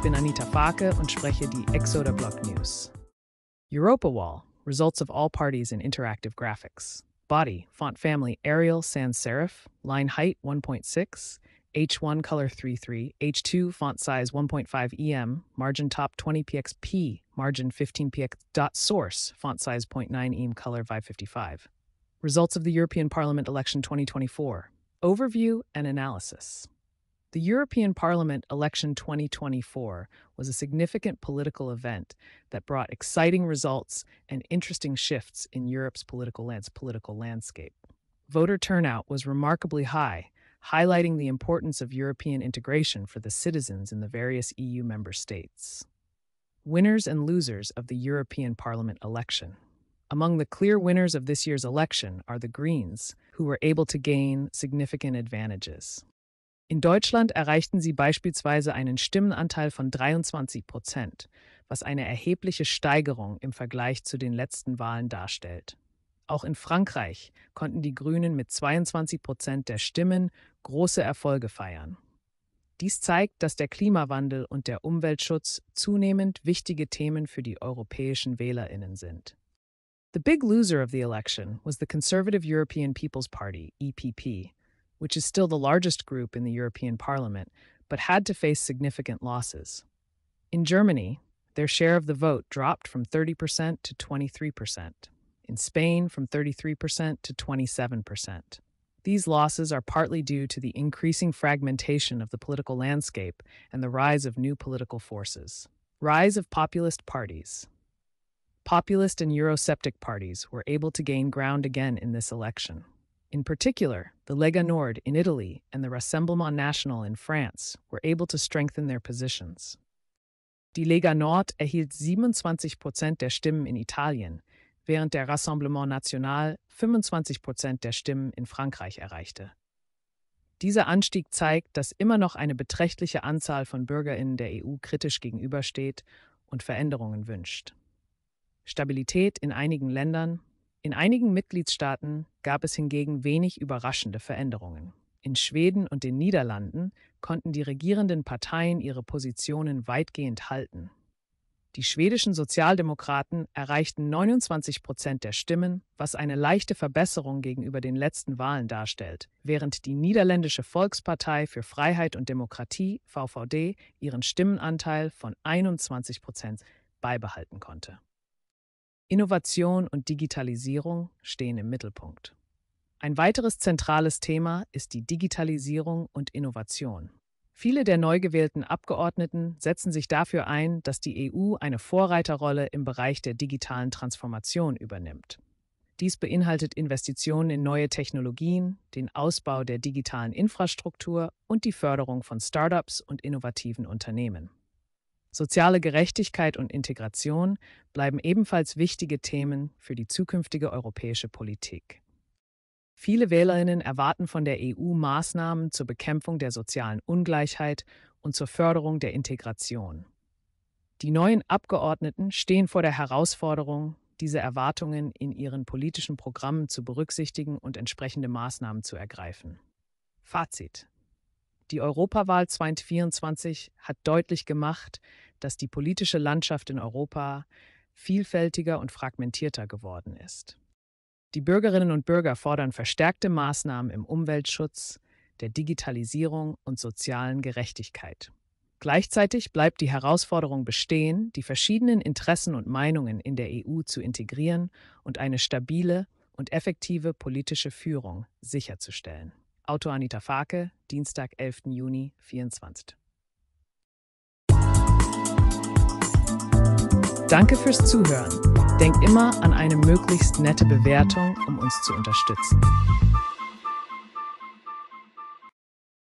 Ich bin Anita Fake und spreche die Exoda Block News. Europa Wall, results of all parties in interactive graphics. Body, font family Arial sans serif, line height 1.6, H1 color 33, H2 font size 1.5 EM, margin top 20 pxp, margin 15 px. Dot source font size 0.9 EM, color 555. Results of the European Parliament election 2024. Overview and analysis. The European Parliament election 2024 was a significant political event that brought exciting results and interesting shifts in Europe's political, lands, political landscape. Voter turnout was remarkably high, highlighting the importance of European integration for the citizens in the various EU member states. Winners and losers of the European Parliament election. Among the clear winners of this year's election are the Greens, who were able to gain significant advantages. In Deutschland erreichten sie beispielsweise einen Stimmenanteil von 23 Prozent, was eine erhebliche Steigerung im Vergleich zu den letzten Wahlen darstellt. Auch in Frankreich konnten die Grünen mit 22 Prozent der Stimmen große Erfolge feiern. Dies zeigt, dass der Klimawandel und der Umweltschutz zunehmend wichtige Themen für die europäischen Wählerinnen sind. The big loser of the election was the Conservative European People's Party, EPP, which is still the largest group in the European Parliament, but had to face significant losses. In Germany, their share of the vote dropped from 30% to 23%. In Spain, from 33% to 27%. These losses are partly due to the increasing fragmentation of the political landscape and the rise of new political forces. Rise of populist parties. Populist and Eurosceptic parties were able to gain ground again in this election. In particular, the Lega Nord in Italy and the Rassemblement National in France were able to strengthen their positions. Die Lega Nord erhielt 27 Prozent der Stimmen in Italien, während der Rassemblement National 25 Prozent der Stimmen in Frankreich erreichte. Dieser Anstieg zeigt, dass immer noch eine beträchtliche Anzahl von Bürgerinnen der EU kritisch gegenübersteht und Veränderungen wünscht. Stabilität in einigen Ländern in einigen Mitgliedstaaten gab es hingegen wenig überraschende Veränderungen. In Schweden und den Niederlanden konnten die regierenden Parteien ihre Positionen weitgehend halten. Die schwedischen Sozialdemokraten erreichten 29 Prozent der Stimmen, was eine leichte Verbesserung gegenüber den letzten Wahlen darstellt, während die niederländische Volkspartei für Freiheit und Demokratie, VVD, ihren Stimmenanteil von 21 Prozent beibehalten konnte. Innovation und Digitalisierung stehen im Mittelpunkt. Ein weiteres zentrales Thema ist die Digitalisierung und Innovation. Viele der neu gewählten Abgeordneten setzen sich dafür ein, dass die EU eine Vorreiterrolle im Bereich der digitalen Transformation übernimmt. Dies beinhaltet Investitionen in neue Technologien, den Ausbau der digitalen Infrastruktur und die Förderung von Startups und innovativen Unternehmen. Soziale Gerechtigkeit und Integration bleiben ebenfalls wichtige Themen für die zukünftige europäische Politik. Viele Wählerinnen erwarten von der EU Maßnahmen zur Bekämpfung der sozialen Ungleichheit und zur Förderung der Integration. Die neuen Abgeordneten stehen vor der Herausforderung, diese Erwartungen in ihren politischen Programmen zu berücksichtigen und entsprechende Maßnahmen zu ergreifen. Fazit die Europawahl 2024 hat deutlich gemacht, dass die politische Landschaft in Europa vielfältiger und fragmentierter geworden ist. Die Bürgerinnen und Bürger fordern verstärkte Maßnahmen im Umweltschutz, der Digitalisierung und sozialen Gerechtigkeit. Gleichzeitig bleibt die Herausforderung bestehen, die verschiedenen Interessen und Meinungen in der EU zu integrieren und eine stabile und effektive politische Führung sicherzustellen. Autor Anita Farke, Dienstag, 11. Juni 24. Danke fürs Zuhören. Denk immer an eine möglichst nette Bewertung, um uns zu unterstützen.